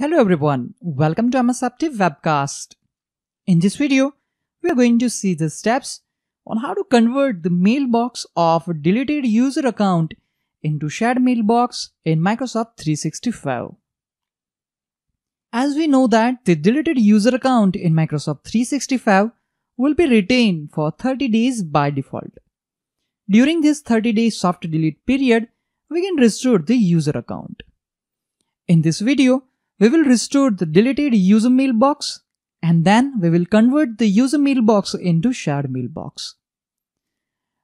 Hello everyone, welcome to Amasaptive webcast. In this video, we are going to see the steps on how to convert the mailbox of a deleted user account into shared mailbox in Microsoft 365. As we know that the deleted user account in Microsoft 365 will be retained for 30 days by default. During this 30 day soft delete period, we can restore the user account. In this video, we will restore the deleted user mailbox and then we will convert the user mailbox into shared mailbox.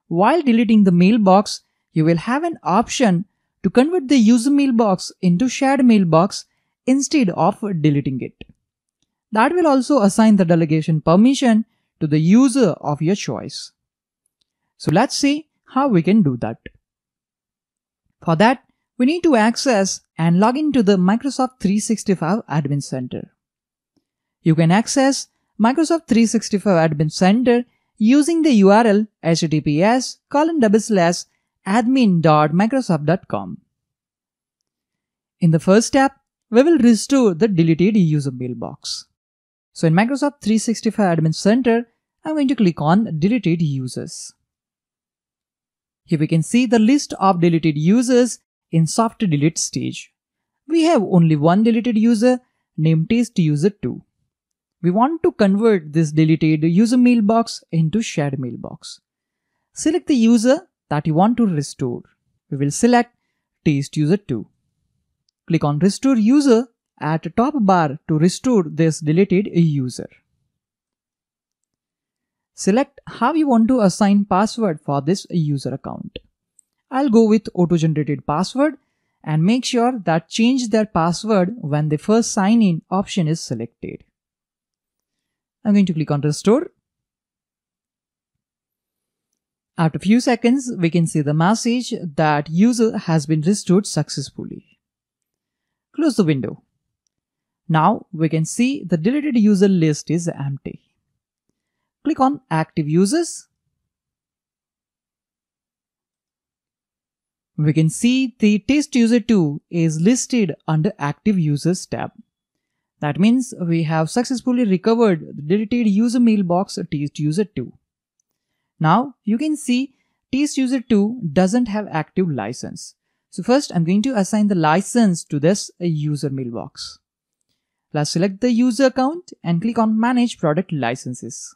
While deleting the mailbox, you will have an option to convert the user mailbox into shared mailbox instead of deleting it. That will also assign the delegation permission to the user of your choice. So let's see how we can do that. For that, we need to access and log into the Microsoft 365 Admin Center. You can access Microsoft 365 Admin Center using the URL https colon double slash admin.microsoft.com. In the first step, we will restore the deleted user mailbox. So in Microsoft 365 Admin Center, I'm going to click on deleted users. Here we can see the list of deleted users in soft delete stage, we have only one deleted user named test user 2. We want to convert this deleted user mailbox into shared mailbox. Select the user that you want to restore. We will select test user 2. Click on restore user at top bar to restore this deleted user. Select how you want to assign password for this user account. I'll go with auto-generated password and make sure that change their password when the first sign in option is selected. I'm going to click on restore. After few seconds, we can see the message that user has been restored successfully. Close the window. Now we can see the deleted user list is empty. Click on active users We can see the test user 2 is listed under active users tab. That means we have successfully recovered the deleted user mailbox test user 2. Now you can see test user 2 doesn't have active license. So first I'm going to assign the license to this user mailbox. Plus select the user account and click on manage product licenses.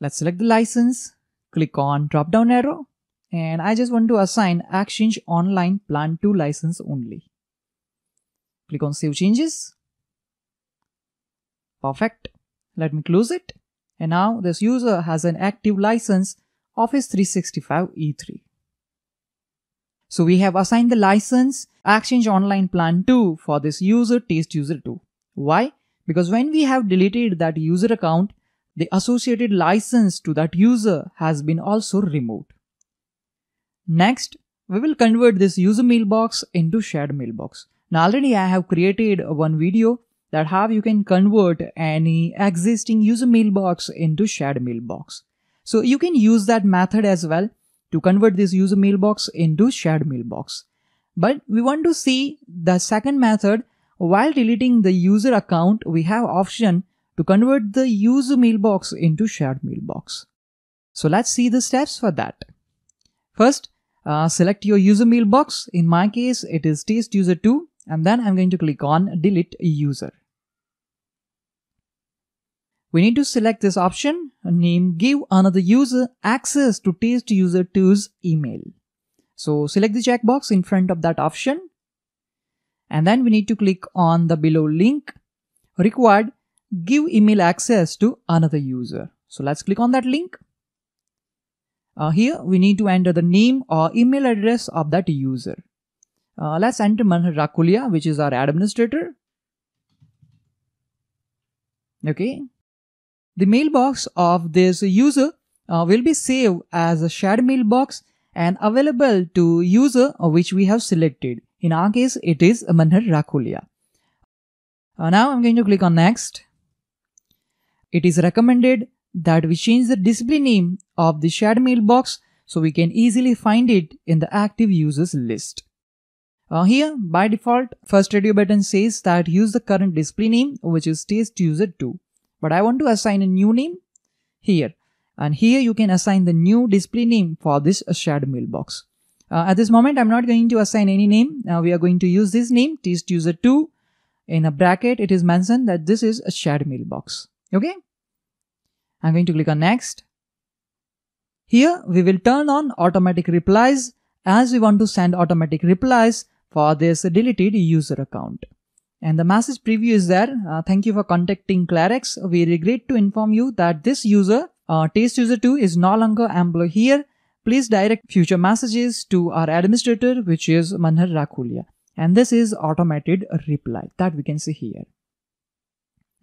Let's select the license click on drop down arrow and I just want to assign Exchange Online Plan 2 license only. Click on Save Changes. Perfect. Let me close it. And now this user has an active license Office 365 E3. So we have assigned the license Exchange Online Plan 2 for this user test user 2. Why? Because when we have deleted that user account, the associated license to that user has been also removed. Next, we will convert this user mailbox into shared mailbox. Now already I have created one video that how you can convert any existing user mailbox into shared mailbox. So you can use that method as well to convert this user mailbox into shared mailbox. But we want to see the second method while deleting the user account we have option to convert the use mailbox into shared mailbox. So let's see the steps for that. First, uh, select your user mailbox. In my case, it is test user 2 and then I'm going to click on delete user. We need to select this option name give another user access to test user 2's email. So select the checkbox in front of that option and then we need to click on the below link required give email access to another user. So let's click on that link. Uh, here we need to enter the name or email address of that user. Uh, let's enter Manhar Rakulia, which is our administrator. Okay. The mailbox of this user uh, will be saved as a shared mailbox and available to user uh, which we have selected. In our case, it is Manhar Rakulia. Uh, now I'm going to click on next. It is recommended that we change the display name of the shared mailbox so we can easily find it in the active users list. Uh, here, by default, first radio button says that use the current display name which is test user 2. But I want to assign a new name here. And here you can assign the new display name for this shared mailbox. Uh, at this moment, I'm not going to assign any name. Uh, we are going to use this name, test user 2. In a bracket, it is mentioned that this is a shared mailbox. Okay. I'm going to click on next. Here we will turn on automatic replies as we want to send automatic replies for this deleted user account. And the message preview is there. Uh, thank you for contacting Clarex. We regret to inform you that this user, uh, test user 2 is no longer employed here. Please direct future messages to our administrator, which is Manhar Rakulia. And this is automated reply that we can see here.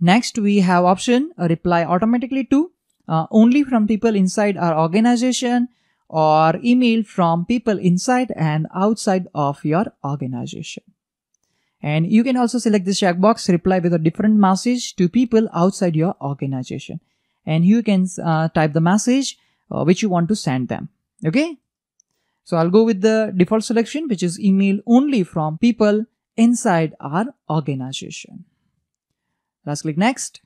Next, we have option uh, reply automatically to uh, only from people inside our organization or email from people inside and outside of your organization. And you can also select this checkbox reply with a different message to people outside your organization. And you can uh, type the message uh, which you want to send them. Okay. So I'll go with the default selection, which is email only from people inside our organization. Let's click next.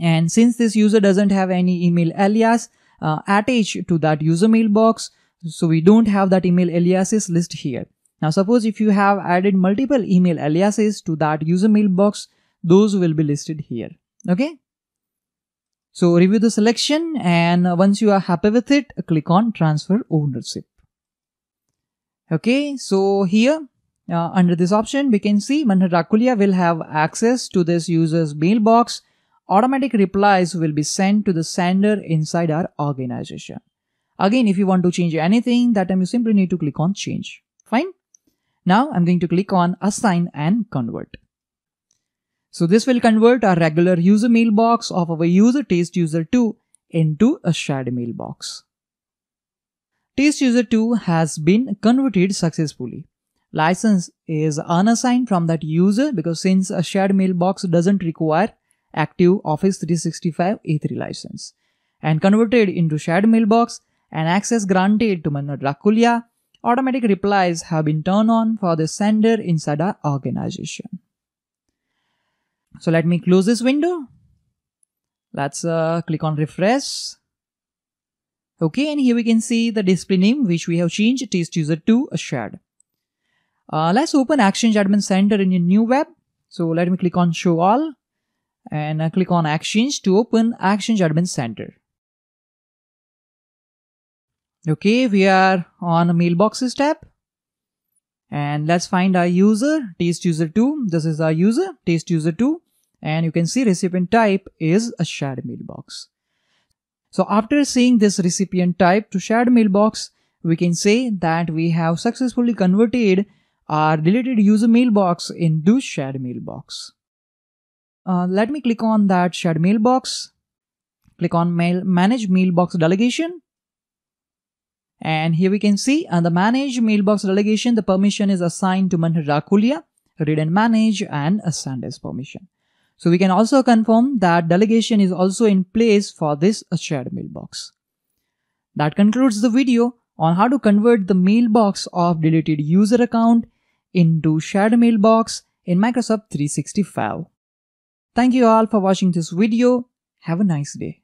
And since this user doesn't have any email alias uh, attached to that user mailbox, so we don't have that email aliases list here. Now suppose if you have added multiple email aliases to that user mailbox, those will be listed here. Okay. So review the selection and once you are happy with it, click on transfer ownership. Okay, so here uh, under this option, we can see Manharakulia will have access to this user's mailbox. Automatic replies will be sent to the sender inside our organization. Again, if you want to change anything, that time you simply need to click on change. Fine. Now I'm going to click on assign and convert. So this will convert our regular user mailbox of our user Taste user 2 into a shared mailbox. Taste user 2 has been converted successfully license is unassigned from that user because since a shared mailbox doesn't require active Office 365 E3 license and converted into shared mailbox and access granted to Manoj Rakulia, automatic replies have been turned on for the sender inside our organization. So let me close this window. Let's uh, click on refresh. Okay, and here we can see the display name which we have changed it is user to a shared. Uh, let's open Exchange Admin Center in your new web. So let me click on Show All and I uh, click on Exchange to open Exchange Admin Center. Okay, we are on Mailboxes tab and let's find our user taste user 2 this is our user taste user 2 and you can see recipient type is a shared mailbox so after seeing this recipient type to shared mailbox we can say that we have successfully converted are deleted user mailbox in this shared mailbox. Uh, let me click on that shared mailbox, click on mail, manage mailbox delegation. And here we can see under uh, manage mailbox delegation, the permission is assigned to Manhar read and manage and assign as permission. So we can also confirm that delegation is also in place for this shared mailbox. That concludes the video on how to convert the mailbox of deleted user account into shared mailbox in Microsoft 365. Thank you all for watching this video. Have a nice day.